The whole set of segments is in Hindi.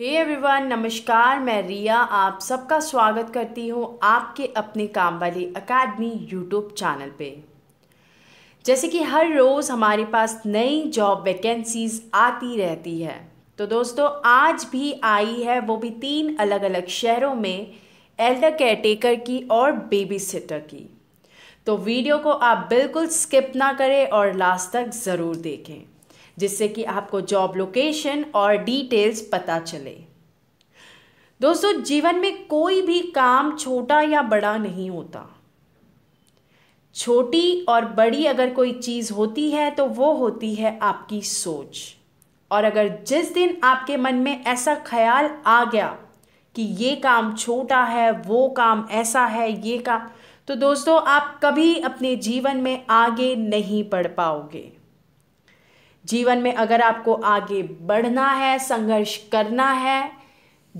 हे hey एवरीवन नमस्कार मैं रिया आप सबका स्वागत करती हूँ आपके अपने काम वाली अकादमी यूट्यूब चैनल पे जैसे कि हर रोज़ हमारे पास नई जॉब वैकेंसीज आती रहती है तो दोस्तों आज भी आई है वो भी तीन अलग अलग शहरों में एल्डर केयरटेकर की और बेबी सिटर की तो वीडियो को आप बिल्कुल स्किप ना करें और लास्ट तक ज़रूर देखें जिससे कि आपको जॉब लोकेशन और डिटेल्स पता चले दोस्तों जीवन में कोई भी काम छोटा या बड़ा नहीं होता छोटी और बड़ी अगर कोई चीज़ होती है तो वो होती है आपकी सोच और अगर जिस दिन आपके मन में ऐसा ख्याल आ गया कि ये काम छोटा है वो काम ऐसा है ये काम तो दोस्तों आप कभी अपने जीवन में आगे नहीं बढ़ पाओगे जीवन में अगर आपको आगे बढ़ना है संघर्ष करना है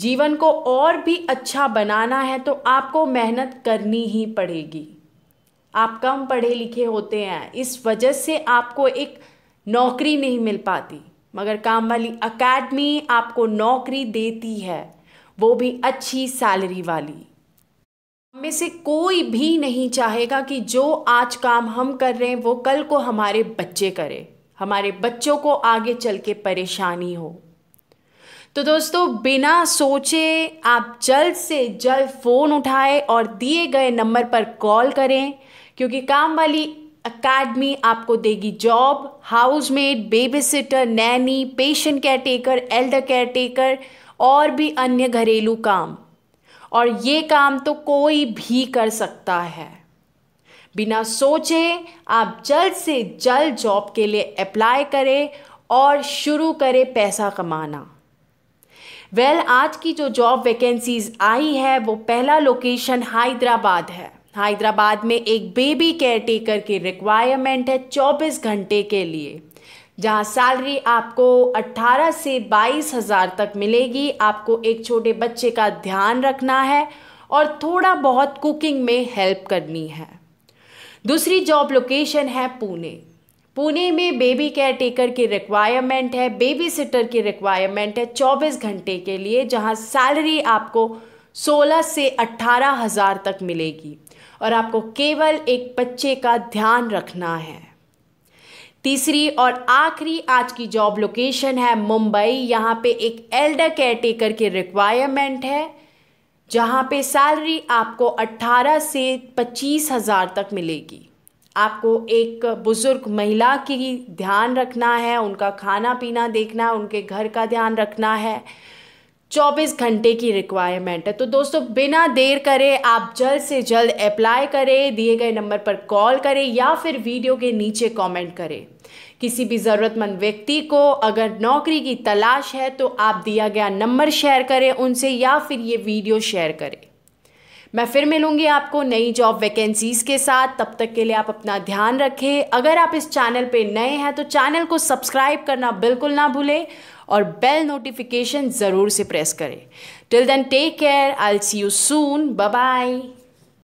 जीवन को और भी अच्छा बनाना है तो आपको मेहनत करनी ही पड़ेगी आप कम पढ़े लिखे होते हैं इस वजह से आपको एक नौकरी नहीं मिल पाती मगर काम वाली अकेडमी आपको नौकरी देती है वो भी अच्छी सैलरी वाली में से कोई भी नहीं चाहेगा कि जो आज काम हम कर रहे हैं वो कल को हमारे बच्चे करें हमारे बच्चों को आगे चल के परेशानी हो तो दोस्तों बिना सोचे आप जल्द से जल्द फ़ोन उठाएं और दिए गए नंबर पर कॉल करें क्योंकि काम वाली अकेडमी आपको देगी job housemate babysitter nanny patient caretaker elder caretaker और भी अन्य घरेलू काम और ये काम तो कोई भी कर सकता है बिना सोचे आप जल्द से जल्द जॉब के लिए अप्लाई करें और शुरू करें पैसा कमाना वेल well, आज की जो जॉब वैकेंसीज़ आई है वो पहला लोकेशन हैदराबाद है हैदराबाद में एक बेबी केयर टेकर की रिक्वायरमेंट है 24 घंटे के लिए जहाँ सैलरी आपको 18 से बाईस हज़ार तक मिलेगी आपको एक छोटे बच्चे का ध्यान रखना है और थोड़ा बहुत कुकिंग में हेल्प करनी है दूसरी जॉब लोकेशन है पुणे पुणे में बेबी केयर टेकर की रिक्वायरमेंट है बेबी सिटर की रिक्वायरमेंट है 24 घंटे के लिए जहां सैलरी आपको 16 से अट्ठारह हज़ार तक मिलेगी और आपको केवल एक बच्चे का ध्यान रखना है तीसरी और आखिरी आज की जॉब लोकेशन है मुंबई यहाँ पे एक एल्डर केयर टेकर की रिक्वायरमेंट है जहाँ पे सैलरी आपको 18 से पच्चीस हज़ार तक मिलेगी आपको एक बुज़ुर्ग महिला की ध्यान रखना है उनका खाना पीना देखना है उनके घर का ध्यान रखना है 24 घंटे की रिक्वायरमेंट है तो दोस्तों बिना देर करे आप जल्द से जल्द अप्लाई करें दिए गए नंबर पर कॉल करें या फिर वीडियो के नीचे कमेंट करें किसी भी ज़रूरतमंद व्यक्ति को अगर नौकरी की तलाश है तो आप दिया गया नंबर शेयर करें उनसे या फिर ये वीडियो शेयर करें मैं फिर मिलूँगी आपको नई जॉब वैकेंसीज़ के साथ तब तक के लिए आप अपना ध्यान रखें अगर आप इस चैनल पर नए हैं तो चैनल को सब्सक्राइब करना बिल्कुल ना भूलें और बेल नोटिफिकेशन ज़रूर से प्रेस करें till then take care I see you soon bye